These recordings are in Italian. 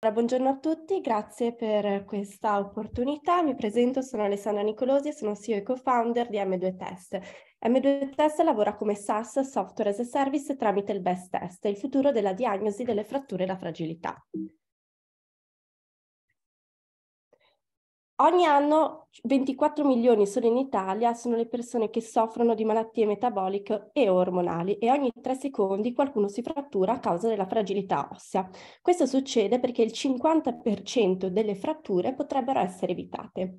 Buongiorno a tutti, grazie per questa opportunità. Mi presento, sono Alessandra Nicolosi e sono CEO e co-founder di M2 Test. M2 Test lavora come SaaS, Software as a Service, tramite il Best Test, il futuro della diagnosi delle fratture e la fragilità. Ogni anno 24 milioni solo in Italia sono le persone che soffrono di malattie metaboliche e ormonali e ogni tre secondi qualcuno si frattura a causa della fragilità ossea. Questo succede perché il 50% delle fratture potrebbero essere evitate.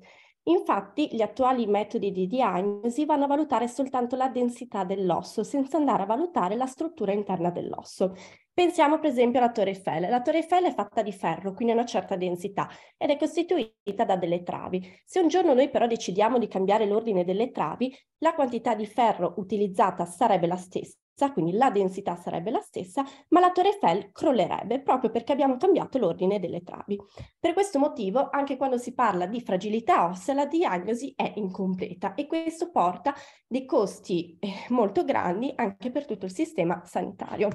Infatti gli attuali metodi di diagnosi vanno a valutare soltanto la densità dell'osso senza andare a valutare la struttura interna dell'osso Pensiamo per esempio alla Torre Eiffel. La Torre Eiffel è fatta di ferro, quindi ha una certa densità ed è costituita da delle travi. Se un giorno noi però decidiamo di cambiare l'ordine delle travi, la quantità di ferro utilizzata sarebbe la stessa quindi la densità sarebbe la stessa, ma la Torre Eiffel crollerebbe proprio perché abbiamo cambiato l'ordine delle travi. Per questo motivo, anche quando si parla di fragilità ossea, la diagnosi è incompleta e questo porta dei costi eh, molto grandi anche per tutto il sistema sanitario.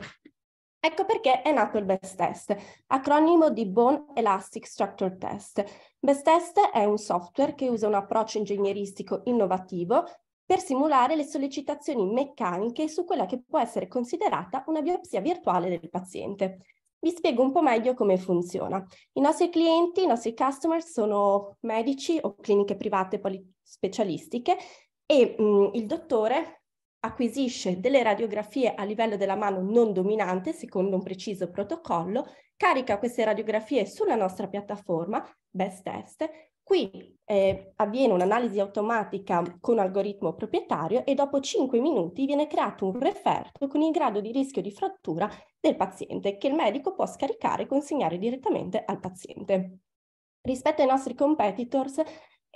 Ecco perché è nato il BEST Test, acronimo di Bone Elastic Structure Test. BEST Test è un software che usa un approccio ingegneristico innovativo per simulare le sollecitazioni meccaniche su quella che può essere considerata una biopsia virtuale del paziente. Vi spiego un po' meglio come funziona. I nostri clienti, i nostri customer sono medici o cliniche private polispecialistiche e mh, mm, il dottore acquisisce delle radiografie a livello della mano non dominante, secondo un preciso protocollo, carica queste radiografie sulla nostra piattaforma, Best Test, Qui eh, avviene un'analisi automatica con algoritmo proprietario e dopo 5 minuti viene creato un referto con il grado di rischio di frattura del paziente che il medico può scaricare e consegnare direttamente al paziente. Rispetto ai nostri competitors,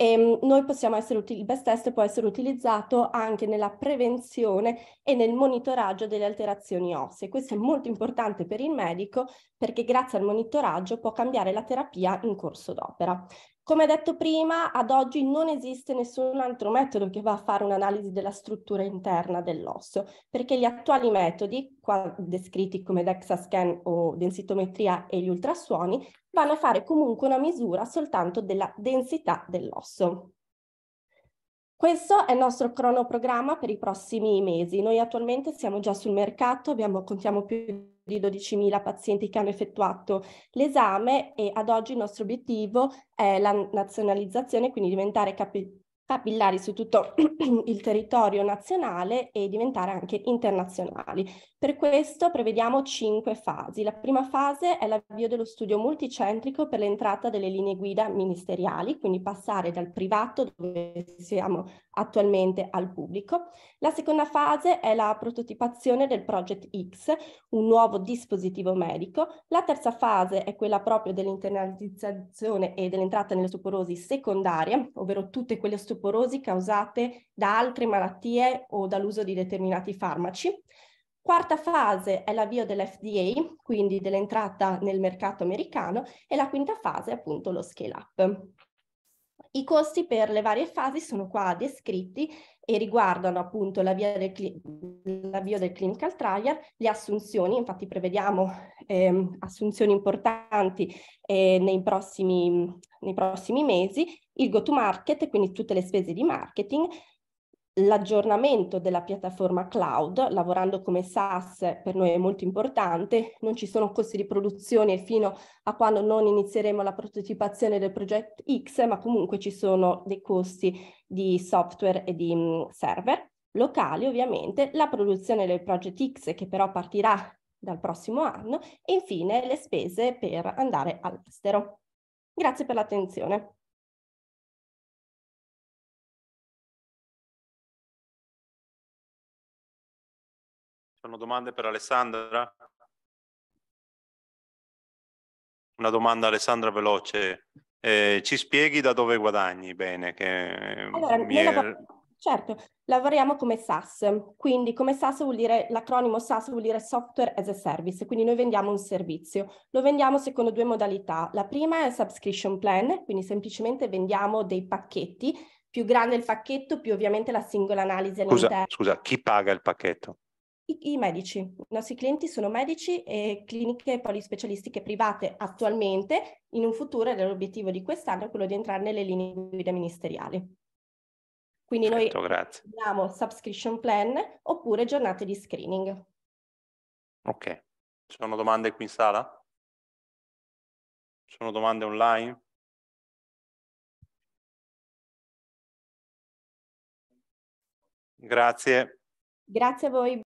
e ehm, noi possiamo essere utili, il best test può essere utilizzato anche nella prevenzione e nel monitoraggio delle alterazioni ossee. Questo è molto importante per il medico perché grazie al monitoraggio può cambiare la terapia in corso d'opera. Come detto prima, ad oggi non esiste nessun altro metodo che va a fare un'analisi della struttura interna dell'osso, perché gli attuali metodi, qua descritti come DEXA-scan o densitometria e gli ultrasuoni, vanno a fare comunque una misura soltanto della densità dell'osso. Questo è il nostro cronoprogramma per i prossimi mesi. Noi attualmente siamo già sul mercato, abbiamo, contiamo più di 12.000 pazienti che hanno effettuato l'esame e ad oggi il nostro obiettivo è la nazionalizzazione, quindi diventare capi- capillari su tutto il territorio nazionale e diventare anche internazionali. Per questo prevediamo cinque fasi. La prima fase è l'avvio dello studio multicentrico per l'entrata delle linee guida ministeriali, quindi passare dal privato dove siamo attualmente al pubblico. La seconda fase è la prototipazione del Project X, un nuovo dispositivo medico. La terza fase è quella proprio dell'internalizzazione e dell'entrata nelle osteoporosi secondarie, ovvero tutte quelle osteoporosi causate da altre malattie o dall'uso di determinati farmaci. Quarta fase è l'avvio dell'FDA, quindi dell'entrata nel mercato americano, e la quinta fase è appunto lo scale up. I costi per le varie fasi sono qua descritti e riguardano appunto l'avvio del, cli- l'avvio del clinical trial, le assunzioni, infatti prevediamo eh, assunzioni importanti eh, nei, prossimi, nei prossimi mesi, il go to market, quindi tutte le spese di marketing, l'aggiornamento della piattaforma cloud, lavorando come SaaS per noi è molto importante, non ci sono costi di produzione fino a quando non inizieremo la prototipazione del progetto X, ma comunque ci sono dei costi di software e di mm, server locali ovviamente, la produzione del Project X che però partirà dal prossimo anno e infine le spese per andare all'estero. Grazie per l'attenzione. Sono domande per Alessandra? Una domanda Alessandra veloce. Eh, ci spieghi da dove guadagni bene? Ehm, allora, è... Certo, lavoriamo come SaaS, quindi come SaaS vuol dire, l'acronimo SaaS vuol dire Software as a Service, quindi noi vendiamo un servizio. Lo vendiamo secondo due modalità. La prima è subscription plan, quindi semplicemente vendiamo dei pacchetti. Più grande il pacchetto, più ovviamente la singola analisi scusa, all'interno. Scusa, chi paga il pacchetto? I, I, medici, i nostri clienti sono medici e cliniche polispecialistiche private attualmente, in un futuro l'obiettivo di quest'anno è quello di entrare nelle linee guida ministeriali. Quindi Perfetto, noi certo, grazie. abbiamo subscription plan oppure giornate di screening. Ok, ci sono domande qui in sala? Ci sono domande online? Grazie. Grazie a voi.